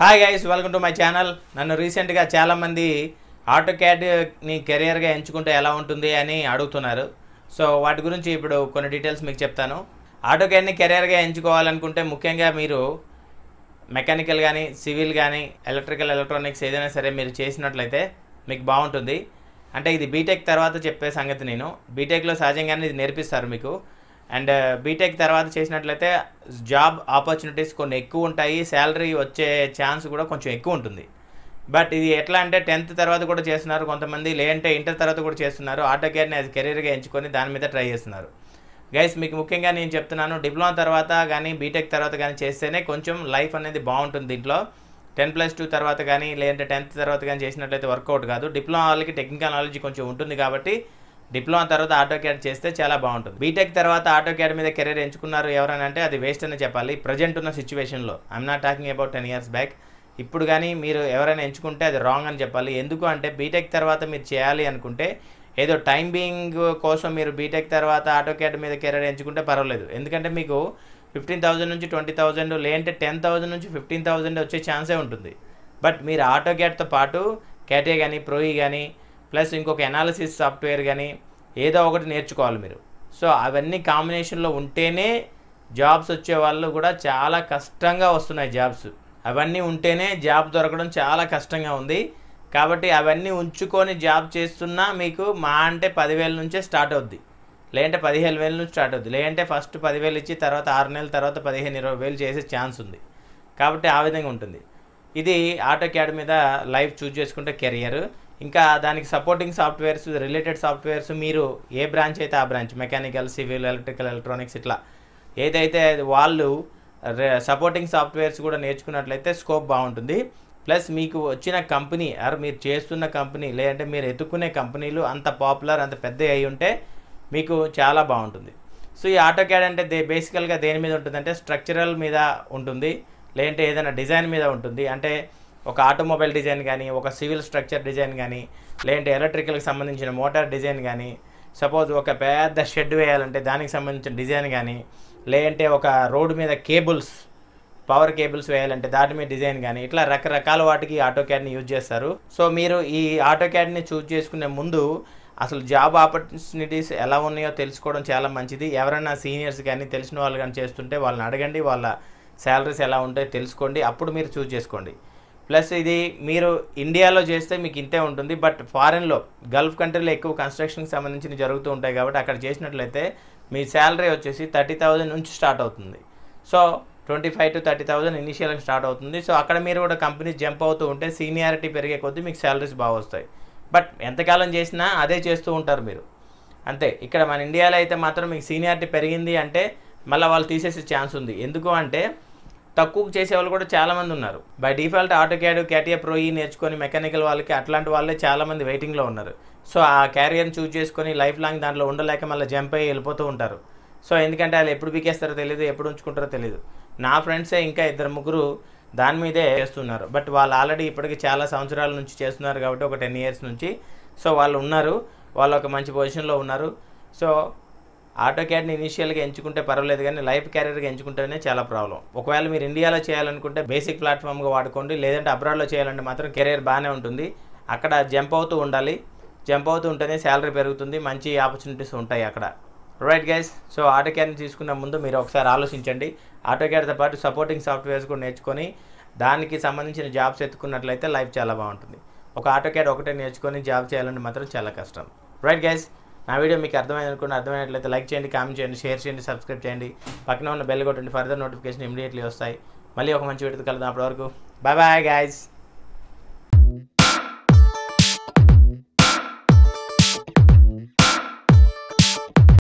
hi guys welcome to my channel నన్ను రీసెంట్గా చాలామంది ఆటో క్యాడ్ని కెరియర్గా ఎంచుకుంటే ఎలా ఉంటుంది అని అడుగుతున్నారు సో వాటి గురించి ఇప్పుడు కొన్ని డీటెయిల్స్ మీకు చెప్తాను ఆటో క్యాడ్ని కెరియర్గా ఎంచుకోవాలనుకుంటే ముఖ్యంగా మీరు మెకానికల్ కానీ సివిల్ కానీ ఎలక్ట్రికల్ ఎలక్ట్రానిక్స్ ఏదైనా సరే మీరు చేసినట్లయితే మీకు బాగుంటుంది అంటే ఇది బీటెక్ తర్వాత చెప్పే సంగతి నేను బీటెక్లో సహజంగానే ఇది నేర్పిస్తారు మీకు అండ్ బీటెక్ తర్వాత చేసినట్లయితే జాబ్ ఆపర్చునిటీస్ కొన్ని ఎక్కువ ఉంటాయి శాలరీ వచ్చే ఛాన్స్ కూడా కొంచెం ఎక్కువ ఉంటుంది బట్ ఇది ఎట్లా అంటే టెన్త్ తర్వాత కూడా చేస్తున్నారు కొంతమంది లేదంటే ఇంటర్ తర్వాత కూడా చేస్తున్నారు ఆటో కేర్ని యాజ్ కెరీర్గా ఎంచుకొని దాని మీద ట్రై చేస్తున్నారు గైస్ మీకు ముఖ్యంగా నేను చెప్తున్నాను డిప్లొమా తర్వాత కానీ బీటెక్ తర్వాత కానీ చేస్తేనే కొంచెం లైఫ్ అనేది బాగుంటుంది దీంట్లో టెన్ ప్లస్ టూ తర్వాత కానీ లేదంటే టెన్త్ తర్వాత కానీ చేసినట్లయితే వర్కౌట్ కాదు డిప్లొమా వాళ్ళకి టెక్నికల్ నాలెడ్జ్ కొంచెం ఉంటుంది కాబట్టి డిప్లొమా తర్వాత ఆటో క్యాడ్ చేస్తే చాలా బాగుంటుంది బీటెక్ తర్వాత ఆటో క్యాడ్ మీద కెరీర్ ఎంచుకున్నారు ఎవరైనా అంటే అది వేస్ట్ అని చెప్పాలి ప్రజెంట్ ఉన్న సిచ్యువేషన్లో I'm not talking about ten years back ఇప్పుడు కానీ మీరు ఎవరైనా ఎంచుకుంటే అది రాంగ్ అని చెప్పాలి ఎందుకు అంటే బీటెక్ తర్వాత మీరు చేయాలి అనుకుంటే ఏదో టైం బీయింగ్ కోసం మీరు బీటెక్ తర్వాత ఆటో క్యాడ్ మీద కెరీర్ ఎంచుకుంటే పర్వాలేదు ఎందుకంటే మీకు ఫిఫ్టీన్ థౌజండ్ నుంచి ట్వంటీ థౌజండ్ లేదంటే టెన్ థౌసండ్ నుంచి ఫిఫ్టీన్ థౌజండ్ వచ్చే ఛాన్సే ఉంటుంది బట్ మీరు ఆటో క్యాడ్తో పాటు క్యాటే కానీ ప్రోయి కానీ ప్లస్ ఇంకొక ఎనాలిసిస్ సాఫ్ట్వేర్ కానీ ఏదో ఒకటి నేర్చుకోవాలి మీరు సో అవన్నీ కాంబినేషన్లో ఉంటేనే జాబ్స్ వచ్చే వాళ్ళు కూడా చాలా కష్టంగా వస్తున్నాయి జాబ్స్ అవన్నీ ఉంటేనే జాబ్ దొరకడం చాలా కష్టంగా ఉంది కాబట్టి అవన్నీ ఉంచుకొని జాబ్ చేస్తున్నా మీకు మా అంటే పదివేల నుంచే స్టార్ట్ అవుద్ది లేదంటే పదిహేను వేల నుంచి స్టార్ట్ అవుద్ది లేదంటే ఫస్ట్ పదివేలు ఇచ్చి తర్వాత ఆరు నెలల తర్వాత పదిహేను ఇరవై వేలు చేసే ఛాన్స్ ఉంది కాబట్టి ఆ విధంగా ఉంటుంది ఇది ఆటో క్యాడ్ మీద లైఫ్ చూజ్ చేసుకుంటే కెరియర్ ఇంకా దానికి సపోర్టింగ్ సాఫ్ట్వేర్స్ రిలేటెడ్ సాఫ్ట్వేర్స్ మీరు ఏ బ్రాంచ్ అయితే ఆ branch mechanical civil electrical electronics ఇట్లా ఏదైతే వాళ్ళు సపోర్టింగ్ సాఫ్ట్వేర్స్ కూడా నేర్చుకున్నట్లయితే స్కోప్ బాగుంటుంది ప్లస్ మీకు వచ్చిన కంపెనీ ఆర్ మీరు చేస్తున్న కంపెనీ లేదంటే మీరు ఎత్తుకునే కంపెనీలు అంత పాపులర్ అంత పెద్ద అయి ఉంటే మీకు చాలా బాగుంటుంది సో ఈ ఆటో క్యాడ్ అంటే దే బేసికల్గా దేని మీద ఉంటుందంటే స్ట్రక్చరల్ మీద ఉంటుంది లేదంటే ఏదైనా డిజైన్ మీద ఉంటుంది అంటే ఒక ఆటోమొబైల్ డిజైన్ కానీ ఒక సివిల్ స్ట్రక్చర్ డిజైన్ కానీ లేదంటే ఎలక్ట్రికల్కి సంబంధించిన మోటార్ డిజైన్ కానీ సపోజ్ ఒక పెద్ద షెడ్ వేయాలంటే దానికి సంబంధించిన డిజైన్ కానీ లేదంటే ఒక రోడ్డు మీద కేబుల్స్ పవర్ కేబుల్స్ వేయాలంటే దాని మీద డిజైన్ కానీ ఇట్లా రకరకాల వాటికి ఆటో క్యాడ్ని యూజ్ చేస్తారు సో మీరు ఈ ఆటో క్యాడ్ని చూజ్ చేసుకునే ముందు అసలు జాబ్ ఆపర్చునిటీస్ ఎలా ఉన్నాయో తెలుసుకోవడం చాలా మంచిది ఎవరైనా సీనియర్స్ కానీ తెలిసిన వాళ్ళు కానీ చేస్తుంటే వాళ్ళని అడగండి వాళ్ళ శాలరీస్ ఎలా ఉంటాయో తెలుసుకోండి అప్పుడు మీరు చూజ్ చేసుకోండి ప్లస్ ఇది మీరు ఇండియాలో చేస్తే మీకు ఇంతే ఉంటుంది బట్ ఫారెన్లో గల్ఫ్ కంట్రీలో ఎక్కువ కన్స్ట్రక్షన్కి సంబంధించిన జరుగుతూ ఉంటాయి కాబట్టి అక్కడ చేసినట్లయితే మీ శాలరీ వచ్చేసి థర్టీ థౌజండ్ నుంచి స్టార్ట్ అవుతుంది so twenty five to thirty thousand ఇనిషియల్గా స్టార్ట్ అవుతుంది సో అక్కడ మీరు కూడా కంపెనీ జంప్ అవుతూ ఉంటే సీనియారిటీ పెరిగే కొద్దీ మీకు శాలరీస్ బాగా వస్తాయి బట్ ఎంతకాలం చేసినా అదే చేస్తూ ఉంటారు మీరు అంతే ఇక్కడ మన ఇండియాలో అయితే మాత్రం మీకు సీనియారిటీ పెరిగింది అంటే మళ్ళీ వాళ్ళు తీసేసే ఛాన్స్ ఉంది ఎందుకు అంటే తక్కువ చేసే వాళ్ళు కూడా చాలామంది ఉన్నారు by default auto CAD CATIA ఈ నేర్చుకొని మెకానికల్ వాళ్ళకి అట్లాంటి వాళ్ళే చాలామంది వెయిటింగ్లో ఉన్నారు సో ఆ క్యారియర్ని చూజ్ చేసుకొని లైఫ్ లాంగ్ దాంట్లో ఉండలేక మళ్ళీ జంప్ అయ్యి వెళ్ళిపోతూ ఉంటారు సో ఎందుకంటే వాళ్ళు ఎప్పుడు పీకేస్తారో తెలియదు ఎప్పుడు ఉంచుకుంటారో తెలియదు నా ఫ్రెండ్సే ఇంకా ఇద్దరు ముగ్గురు దాని మీదే చేస్తున్నారు బట్ వాళ్ళు ఆల్రెడీ ఇప్పటికి చాలా సంవత్సరాల నుంచి చేస్తున్నారు కాబట్టి ఒక టెన్ ఇయర్స్ నుంచి సో వాళ్ళు ఉన్నారు వాళ్ళు ఒక మంచి పొజిషన్లో ఉన్నారు సో ఆటో క్యాడ్ని ఇనిషియల్గా ఎంచుకుంటే పర్వాలేదు కానీ లైఫ్ క్యారియర్గా ఎంచుకుంటేనే చాలా ప్రాబ్లం ఒకవేళ మీరు ఇండియాలో చేయాలనుకుంటే బేసిక్ ప్లాట్ఫామ్గా వాడుకోండి లేదంటే అబ్రాడ్లో చేయాలంటే మాత్రం కెరీర్ బాగానే ఉంటుంది అక్కడ జంప్ అవుతూ ఉండాలి జంప్ అవుతూ ఉంటేనే శాలరీ పెరుగుతుంది మంచి ఆపర్చునిటీస్ ఉంటాయి అక్కడ రైట్ గైస్ సో ఆటో క్యాడ్ని తీసుకున్న ముందు మీరు ఒకసారి ఆలోచించండి ఆటో క్యాడ్తో పాటు సపోర్టింగ్ సాఫ్ట్వేర్స్ కూడా నేర్చుకొని దానికి సంబంధించిన జాబ్స్ ఎత్తుకున్నట్లయితే లైఫ్ చాలా బాగుంటుంది ఒక ఆటో క్యాడ్ ఒకటే నేర్చుకొని జాబ్ చేయాలంటే మాత్రం చాలా కష్టం రైట్ గైస్ నా వీడియో మీకు అర్థమైంది అనుకుని అర్థమైనట్లయితే లైక్ చేయండి కామెంట్ చేయండి షేర్ చేయండి సబ్స్క్రైబ్ చేయండి పక్కన ఉన్న బెల్ కొట్టండి ఫర్దర్ నోటిఫికేషన్ ఇమీడియట్లీ వస్తాయి మళ్ళీ ఒక మంచి వీడియో కలుద్దాం అప్పటివరకు బాయ్ బాయ్ గాయస్